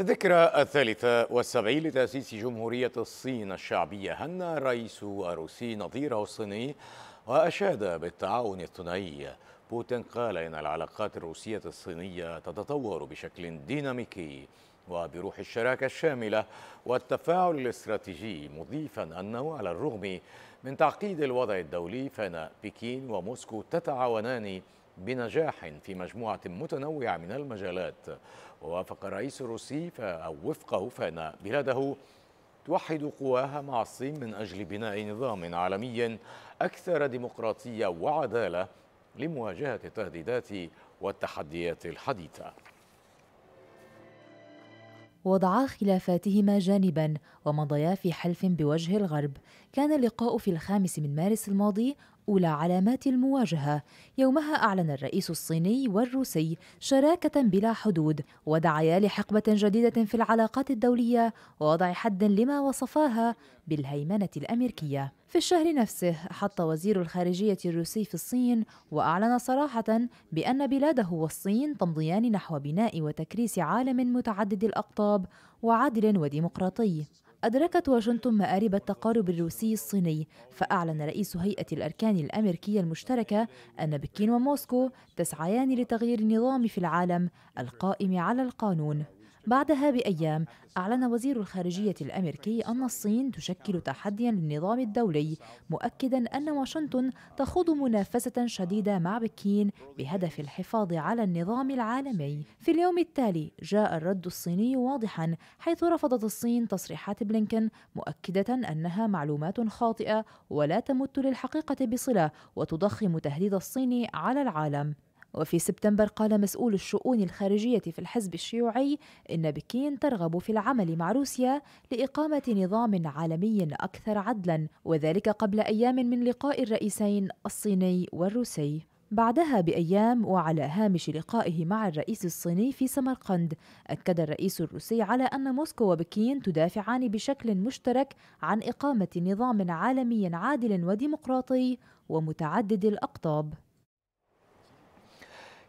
في الذكرى الثالثة والسبعين لتأسيس جمهورية الصين الشعبية هنى رئيس الروسي نظيره الصيني وأشاد بالتعاون الثنائي بوتين قال إن العلاقات الروسية الصينية تتطور بشكل ديناميكي وبروح الشراكة الشاملة والتفاعل الاستراتيجي مضيفا أنه على الرغم من تعقيد الوضع الدولي فإن بكين وموسكو تتعاونان بنجاح في مجموعة متنوعة من المجالات ووافق الرئيس الروسي أو وفقه فإن بلاده توحد قواها مع الصين من أجل بناء نظام عالمي أكثر ديمقراطية وعدالة لمواجهة التهديدات والتحديات الحديثة وضعا خلافاتهما جانبا ومضيا في حلف بوجه الغرب كان اللقاء في الخامس من مارس الماضي أولى علامات المواجهة يومها أعلن الرئيس الصيني والروسي شراكة بلا حدود ودعيا لحقبة جديدة في العلاقات الدولية ووضع حد لما وصفاها بالهيمنة الأمريكية في الشهر نفسه حط وزير الخارجية الروسي في الصين وأعلن صراحة بأن بلاده والصين تمضيان نحو بناء وتكريس عالم متعدد الأقطاب وعادل وديمقراطي أدركت واشنطن مآرب التقارب الروسي الصيني فأعلن رئيس هيئة الأركان الأمريكية المشتركة أن بكين وموسكو تسعيان لتغيير النظام في العالم القائم على القانون بعدها بأيام أعلن وزير الخارجية الأمريكي أن الصين تشكل تحديا للنظام الدولي مؤكدا أن واشنطن تخوض منافسة شديدة مع بكين بهدف الحفاظ على النظام العالمي في اليوم التالي جاء الرد الصيني واضحا حيث رفضت الصين تصريحات بلينكن مؤكدة أنها معلومات خاطئة ولا تمت للحقيقة بصلة وتضخم تهديد الصين على العالم وفي سبتمبر قال مسؤول الشؤون الخارجية في الحزب الشيوعي إن بكين ترغب في العمل مع روسيا لإقامة نظام عالمي أكثر عدلا وذلك قبل أيام من لقاء الرئيسين الصيني والروسي بعدها بأيام وعلى هامش لقائه مع الرئيس الصيني في سمرقند أكد الرئيس الروسي على أن موسكو وبكين تدافعان بشكل مشترك عن إقامة نظام عالمي عادل وديمقراطي ومتعدد الأقطاب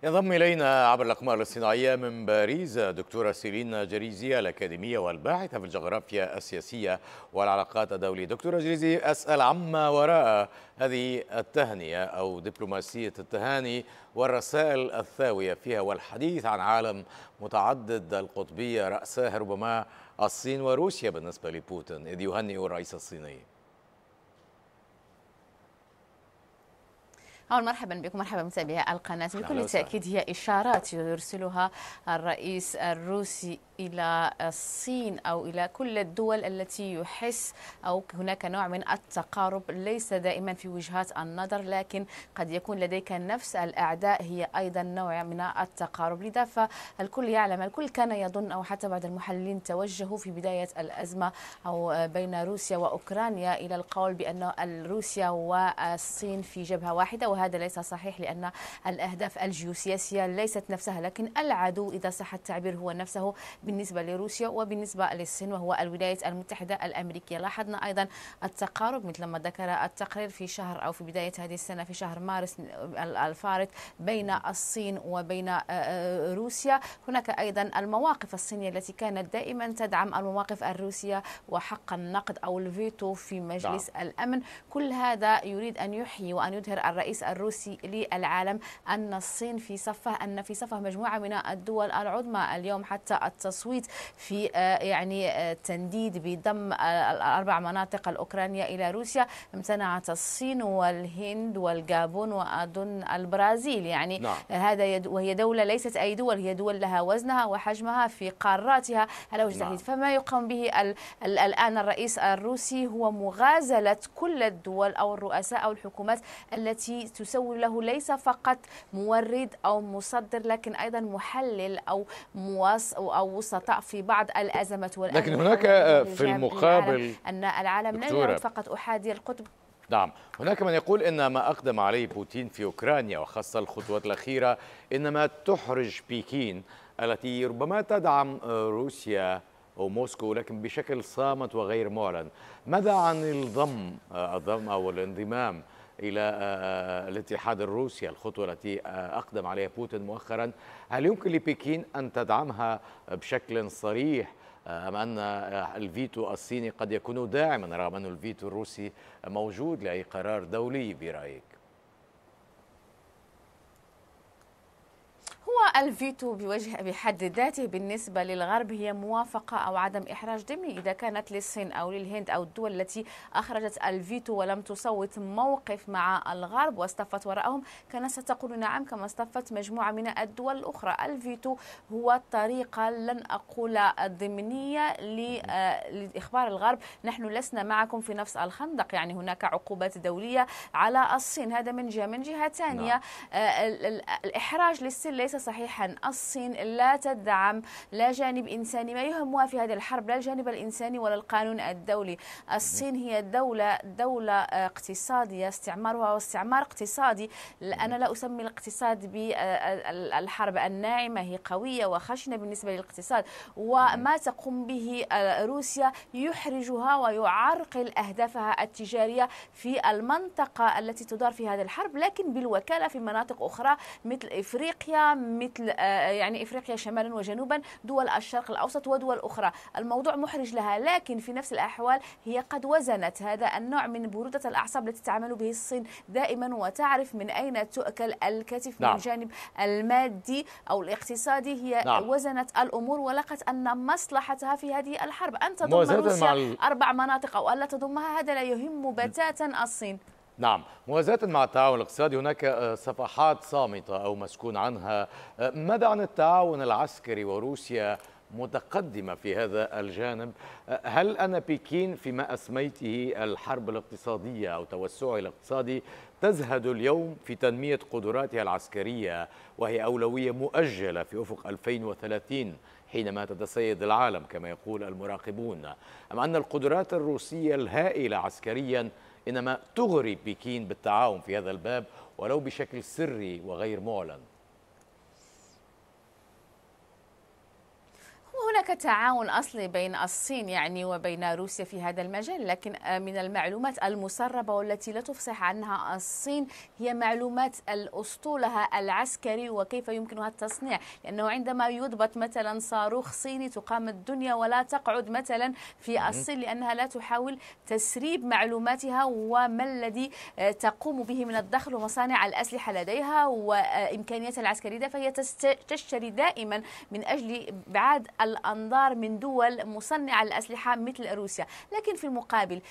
ينضم إلينا عبر الأقمار الصناعية من باريس دكتورة سيلين جريزي الأكاديمية والباحثة في الجغرافيا السياسية والعلاقات الدولية دكتورة جريزي أسأل عما وراء هذه التهنئة أو دبلوماسية التهاني والرسائل الثاوية فيها والحديث عن عالم متعدد القطبية رأسها ربما الصين وروسيا بالنسبة لبوتين إذ يهنئ الرئيس الصيني أول مرحبا بكم مرحبا متابعي القناة بكل تأكيد هي إشارات يرسلها الرئيس الروسي إلى الصين أو إلى كل الدول التي يحس أو هناك نوع من التقارب ليس دائما في وجهات النظر لكن قد يكون لديك نفس الأعداء هي أيضا نوع من التقارب لذا فالكل يعلم الكل كان يظن أو حتى بعض المحللين توجهوا في بداية الأزمة أو بين روسيا وأوكرانيا إلى القول بأن روسيا والصين في جبهة واحدة وهذا وهذا ليس صحيح لأن الأهداف الجيوسياسية ليست نفسها لكن العدو إذا صح التعبير هو نفسه بالنسبة لروسيا وبالنسبة للصين وهو الولايات المتحدة الأمريكية لاحظنا أيضا التقارب مثل ما ذكر التقرير في شهر أو في بداية هذه السنة في شهر مارس الفارط بين الصين وبين آه، آه، روسيا هناك أيضا المواقف الصينية التي كانت دائما تدعم المواقف الروسية وحق النقد أو الفيتو في مجلس نعم. الأمن كل هذا يريد أن يحيي وأن يظهر الرئيس الروسي للعالم أن الصين في صفه أن في صفه مجموعة من الدول العظمى اليوم حتى التصويت في آه، يعني آه، تنديد بضم آه، الأربع مناطق الأوكرانية إلى روسيا امتنعت الصين والهند والجابون وأظن البرازيل يعني نعم. هذا يد وهي دولة ليست أي دول هي دول لها وزنها وحجمها في قاراتها على وجه التحديد نعم. فما يقام به ال ال الآن الرئيس الروسي هو مغازلة كل الدول أو الرؤساء أو الحكومات التي تسوي له ليس فقط مورد أو مصدر لكن أيضا محلل أو مواس أو وسطاء في بعض الأزمات لكن هناك في المقابل أن العالم لا يعد فقط أحادي القطب نعم هناك من يقول إن ما أقدم عليه بوتين في أوكرانيا وخاصة الخطوات الأخيرة إنما تحرج بكين التي ربما تدعم آه، روسيا وموسكو لكن بشكل صامت وغير معلن ماذا عن الضم آه، الضم أو الانضمام إلى آه، آه، الاتحاد الروسي الخطوة التي آه، أقدم عليها بوتين مؤخرا هل يمكن لبكين أن تدعمها بشكل صريح أم أن الفيتو الصيني قد يكون داعما رغم أن الفيتو الروسي موجود لأي قرار دولي برأيك الفيتو بوجه بحد ذاته بالنسبة للغرب هي موافقة أو عدم إحراج ضمني إذا كانت للصين أو للهند أو الدول التي أخرجت الفيتو ولم تصوت موقف مع الغرب واصطفت وراءهم كان ستقول نعم كما اصطفت مجموعة من الدول الأخرى الفيتو هو طريقة لن أقول ضمنية آه، لإخبار الغرب نحن لسنا معكم في نفس الخندق يعني هناك عقوبات دولية على الصين هذا من جهة من جهة ثانية نعم. آه، الإحراج للصين ليس صحيح صحيحا الصين لا تدعم لا جانب إنساني ما يهمها في هذه الحرب لا الجانب الإنساني ولا القانون الدولي الصين هي دولة دولة اقتصادية استعمارها واستعمار اقتصادي أنا لا أسمي الاقتصاد بالحرب آه، آه، الناعمة هي قوية وخشنة بالنسبة للاقتصاد وما تقوم به آه، روسيا يحرجها ويعرقل أهدافها التجارية في المنطقة التي تدار في هذه الحرب لكن بالوكالة في مناطق أخرى مثل إفريقيا مثل مثل آه، آه، يعني افريقيا شمالا وجنوبا دول الشرق الاوسط ودول اخرى الموضوع محرج لها لكن في نفس الاحوال هي قد وزنت هذا النوع من بروده الاعصاب التي تتعامل به الصين دائما وتعرف من اين تؤكل الكتف نعم. من الجانب المادي او الاقتصادي هي نعم. وزنت الامور ولقت ان مصلحتها في هذه الحرب ان تضم روسيا اربع مناطق او الا تضمها هذا لا يهم بتاتا الصين نعم موازاة مع التعاون الاقتصادي هناك آه، صفحات صامتة أو مسكون عنها آه، ماذا عن التعاون العسكري وروسيا متقدمة في هذا الجانب آه، هل أن بكين فيما أسميته الحرب الاقتصادية أو توسعها الاقتصادي تزهد اليوم في تنمية قدراتها العسكرية وهي أولوية مؤجلة في أفق 2030 حينما تتسيد العالم كما يقول المراقبون أم أن القدرات الروسية الهائلة عسكرياً إنما تغري بكين بالتعاون في هذا الباب ولو بشكل سري وغير معلن هناك تعاون أصلي بين الصين يعني وبين روسيا في هذا المجال لكن آه، من المعلومات المسربة والتي لا تفصح عنها الصين هي معلومات الأسطولها العسكري وكيف يمكنها التصنيع لأنه عندما يضبط مثلا صاروخ صيني تقام الدنيا ولا تقعد مثلا في الصين لأنها لا تحاول تسريب معلوماتها وما الذي آه، تقوم به من الدخل ومصانع الأسلحة لديها وإمكانياتها العسكرية فهي تشتري دائما من أجل بعد أنظار من دول مصنعة الأسلحة مثل روسيا لكن في المقابل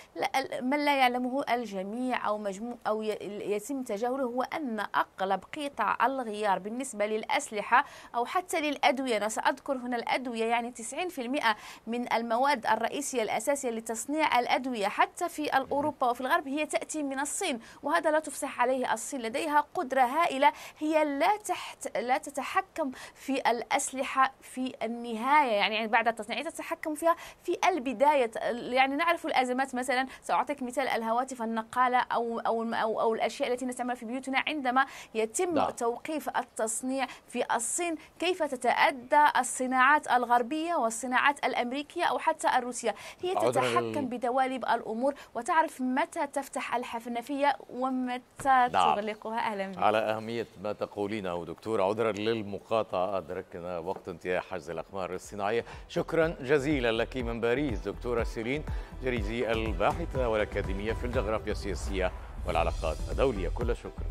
من لا يعلمه الجميع أو, مجموع أو يتم تجاهله هو أن أقلب قطع الغيار بالنسبة للأسلحة أو حتى للأدوية أنا سأذكر هنا الأدوية يعني 90% من المواد الرئيسية الأساسية لتصنيع الأدوية حتى في أوروبا وفي الغرب هي تأتي من الصين وهذا لا تفسح عليه الصين لديها قدرة هائلة هي لا تحت لا تتحكم في الأسلحة في النهاية يعني يعني, يعني بعد التصنيع تتحكم فيها في البداية يعني نعرف الأزمات مثلا سأعطيك مثال الهواتف النقالة أو أو أو, أو الأشياء التي نستعملها في بيوتنا عندما يتم لا. نعم. توقيف التصنيع في الصين كيف تتأدى الصناعات الغربية والصناعات الأمريكية أو حتى الروسية هي تتحكم بدوالب الأمور وتعرف متى تفتح الحفنفية ومتى نعم. تغلقها أهلا بك على أهمية ما تقولينه دكتور عذرا للمقاطعة أدركنا وقت انتهاء حجز الأقمار الصناعية الصحية شكرا جزيلا لك من باريس دكتورة سيرين جريزي الباحثة والأكاديمية في الجغرافيا السياسية والعلاقات الدولية كل شكر